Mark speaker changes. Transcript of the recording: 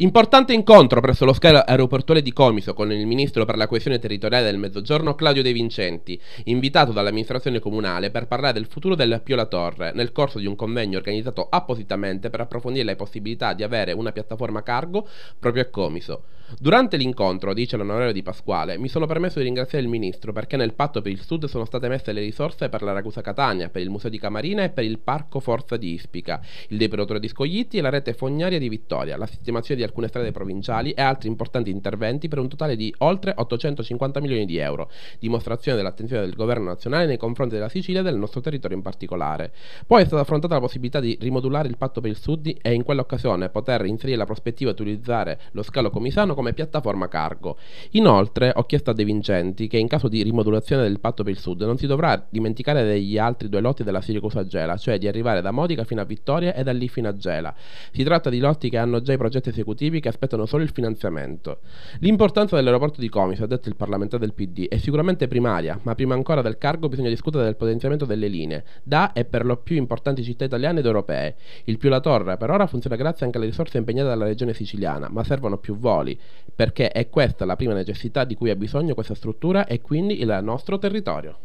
Speaker 1: Importante incontro presso lo scalo aeroportuale di Comiso con il ministro per la coesione territoriale del Mezzogiorno Claudio De Vincenti, invitato dall'amministrazione comunale per parlare del futuro della Piola Torre nel corso di un convegno organizzato appositamente per approfondire le possibilità di avere una piattaforma cargo proprio a Comiso. Durante l'incontro, dice l'onorevole Di Pasquale, mi sono permesso di ringraziare il Ministro perché nel patto per il Sud sono state messe le risorse per la Ragusa Catania, per il Museo di Camarina e per il Parco Forza di Ispica, il depuratore di Scoglitti e la rete fognaria di Vittoria, la sistemazione di alcune strade provinciali e altri importanti interventi per un totale di oltre 850 milioni di euro, dimostrazione dell'attenzione del Governo nazionale nei confronti della Sicilia e del nostro territorio in particolare. Poi è stata affrontata la possibilità di rimodulare il patto per il Sud e in quell'occasione poter inserire la prospettiva di utilizzare lo scalo comisano come piattaforma cargo. Inoltre ho chiesto a De Vincenti che in caso di rimodulazione del patto per il sud non si dovrà dimenticare degli altri due lotti della Siricusa Gela, cioè di arrivare da Modica fino a Vittoria e da lì fino a Gela. Si tratta di lotti che hanno già i progetti esecutivi che aspettano solo il finanziamento. L'importanza dell'aeroporto di Comiso, ha detto il parlamentare del PD, è sicuramente primaria, ma prima ancora del cargo bisogna discutere del potenziamento delle linee, da e per lo più importanti città italiane ed europee. Il più la torre per ora funziona grazie anche alle risorse impegnate dalla regione siciliana, ma servono più voli perché è questa la prima necessità di cui ha bisogno questa struttura e quindi il nostro territorio.